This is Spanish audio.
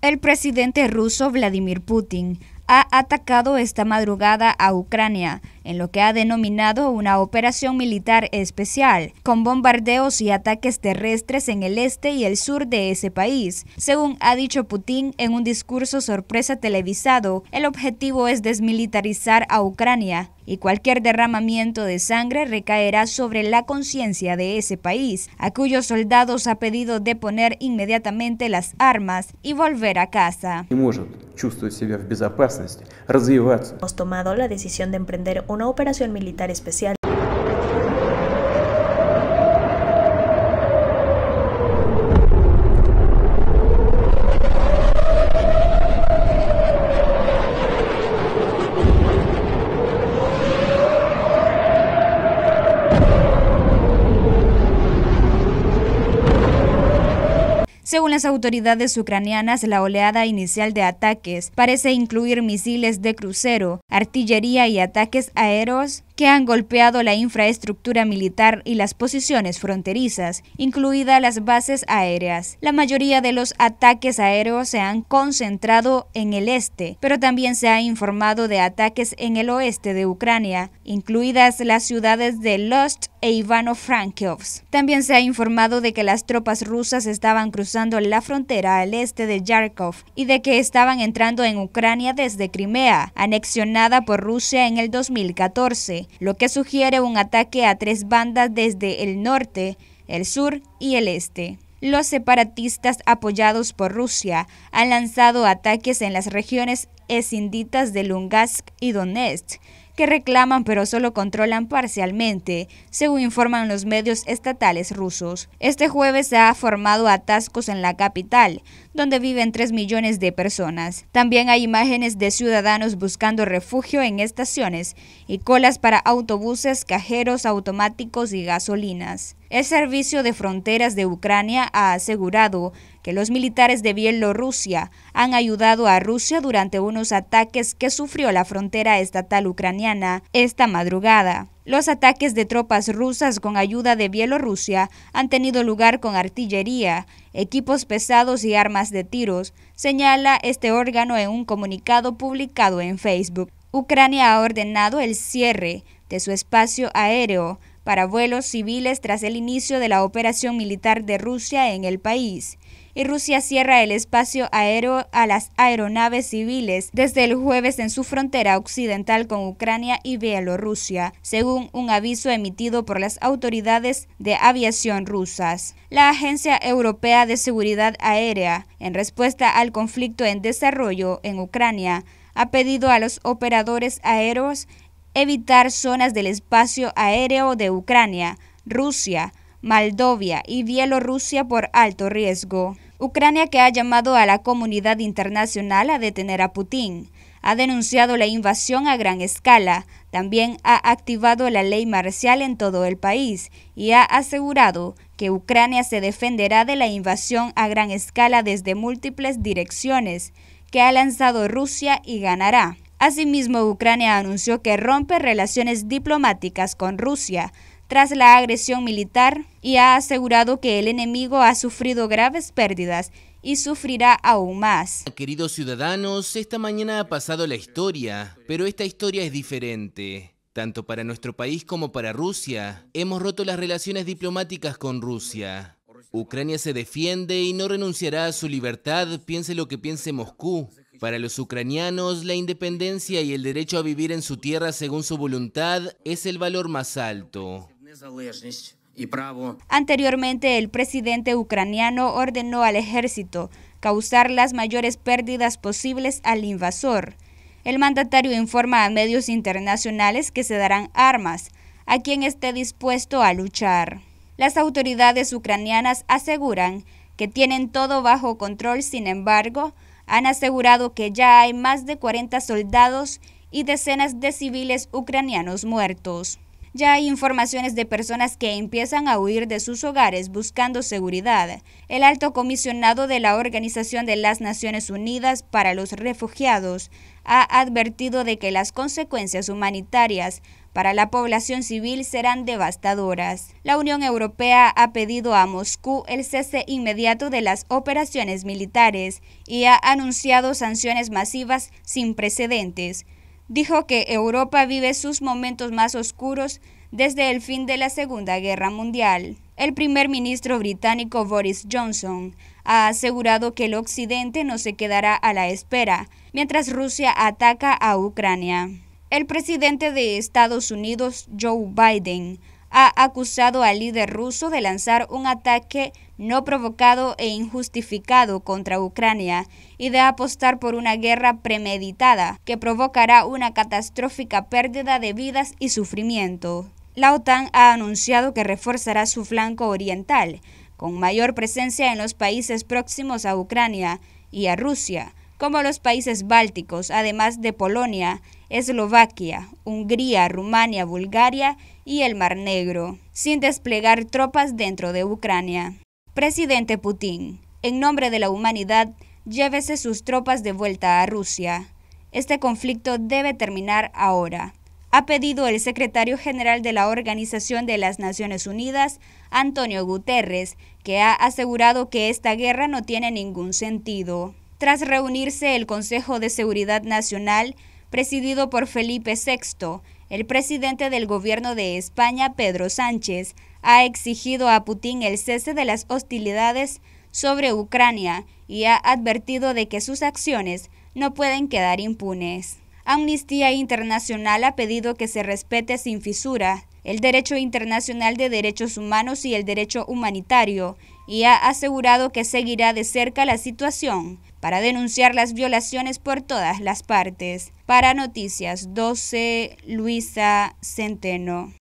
El presidente ruso Vladimir Putin ha atacado esta madrugada a Ucrania, en lo que ha denominado una operación militar especial, con bombardeos y ataques terrestres en el este y el sur de ese país. Según ha dicho Putin en un discurso sorpresa televisado, el objetivo es desmilitarizar a Ucrania y cualquier derramamiento de sangre recaerá sobre la conciencia de ese país, a cuyos soldados ha pedido deponer inmediatamente las armas y volver a casa. Hemos tomado la decisión de emprender una operación militar especial Según las autoridades ucranianas, la oleada inicial de ataques parece incluir misiles de crucero, artillería y ataques aéreos que han golpeado la infraestructura militar y las posiciones fronterizas, incluidas las bases aéreas. La mayoría de los ataques aéreos se han concentrado en el este, pero también se ha informado de ataques en el oeste de Ucrania, incluidas las ciudades de Lost e ivano frankivsk También se ha informado de que las tropas rusas estaban cruzando la frontera al este de Yarkov y de que estaban entrando en Ucrania desde Crimea, anexionada por Rusia en el 2014 lo que sugiere un ataque a tres bandas desde el norte, el sur y el este. Los separatistas apoyados por Rusia han lanzado ataques en las regiones escinditas de Lungask y Donetsk, que reclaman pero solo controlan parcialmente, según informan los medios estatales rusos. Este jueves se ha formado atascos en la capital, donde viven tres millones de personas. También hay imágenes de ciudadanos buscando refugio en estaciones y colas para autobuses, cajeros automáticos y gasolinas. El Servicio de Fronteras de Ucrania ha asegurado que los militares de Bielorrusia han ayudado a Rusia durante unos ataques que sufrió la frontera estatal ucraniana esta madrugada. Los ataques de tropas rusas con ayuda de Bielorrusia han tenido lugar con artillería, equipos pesados y armas de tiros, señala este órgano en un comunicado publicado en Facebook. Ucrania ha ordenado el cierre de su espacio aéreo para vuelos civiles tras el inicio de la operación militar de Rusia en el país. Y Rusia cierra el espacio aéreo a las aeronaves civiles desde el jueves en su frontera occidental con Ucrania y Bielorrusia, según un aviso emitido por las autoridades de aviación rusas. La Agencia Europea de Seguridad Aérea, en respuesta al conflicto en desarrollo en Ucrania, ha pedido a los operadores aéreos evitar zonas del espacio aéreo de Ucrania, Rusia, Moldovia y Bielorrusia por alto riesgo. Ucrania que ha llamado a la comunidad internacional a detener a Putin, ha denunciado la invasión a gran escala, también ha activado la ley marcial en todo el país y ha asegurado que Ucrania se defenderá de la invasión a gran escala desde múltiples direcciones que ha lanzado Rusia y ganará. Asimismo, Ucrania anunció que rompe relaciones diplomáticas con Rusia tras la agresión militar y ha asegurado que el enemigo ha sufrido graves pérdidas y sufrirá aún más. Queridos ciudadanos, esta mañana ha pasado la historia, pero esta historia es diferente. Tanto para nuestro país como para Rusia, hemos roto las relaciones diplomáticas con Rusia. Ucrania se defiende y no renunciará a su libertad, piense lo que piense Moscú. Para los ucranianos, la independencia y el derecho a vivir en su tierra según su voluntad es el valor más alto. Anteriormente, el presidente ucraniano ordenó al ejército causar las mayores pérdidas posibles al invasor. El mandatario informa a medios internacionales que se darán armas a quien esté dispuesto a luchar. Las autoridades ucranianas aseguran que tienen todo bajo control, sin embargo, han asegurado que ya hay más de 40 soldados y decenas de civiles ucranianos muertos. Ya hay informaciones de personas que empiezan a huir de sus hogares buscando seguridad. El alto comisionado de la Organización de las Naciones Unidas para los Refugiados ha advertido de que las consecuencias humanitarias para la población civil serán devastadoras. La Unión Europea ha pedido a Moscú el cese inmediato de las operaciones militares y ha anunciado sanciones masivas sin precedentes dijo que Europa vive sus momentos más oscuros desde el fin de la Segunda Guerra Mundial. El primer ministro británico Boris Johnson ha asegurado que el Occidente no se quedará a la espera mientras Rusia ataca a Ucrania. El presidente de Estados Unidos, Joe Biden, ha acusado al líder ruso de lanzar un ataque no provocado e injustificado contra Ucrania y de apostar por una guerra premeditada que provocará una catastrófica pérdida de vidas y sufrimiento. La OTAN ha anunciado que reforzará su flanco oriental, con mayor presencia en los países próximos a Ucrania y a Rusia, como los países bálticos, además de Polonia, Eslovaquia, Hungría, Rumania, Bulgaria y el Mar Negro, sin desplegar tropas dentro de Ucrania. Presidente Putin, en nombre de la humanidad, llévese sus tropas de vuelta a Rusia. Este conflicto debe terminar ahora, ha pedido el secretario general de la Organización de las Naciones Unidas, Antonio Guterres, que ha asegurado que esta guerra no tiene ningún sentido tras reunirse el Consejo de Seguridad Nacional, presidido por Felipe VI, el presidente del gobierno de España, Pedro Sánchez, ha exigido a Putin el cese de las hostilidades sobre Ucrania y ha advertido de que sus acciones no pueden quedar impunes. Amnistía Internacional ha pedido que se respete sin fisura el derecho internacional de derechos humanos y el derecho humanitario y ha asegurado que seguirá de cerca la situación para denunciar las violaciones por todas las partes. Para Noticias 12, Luisa Centeno.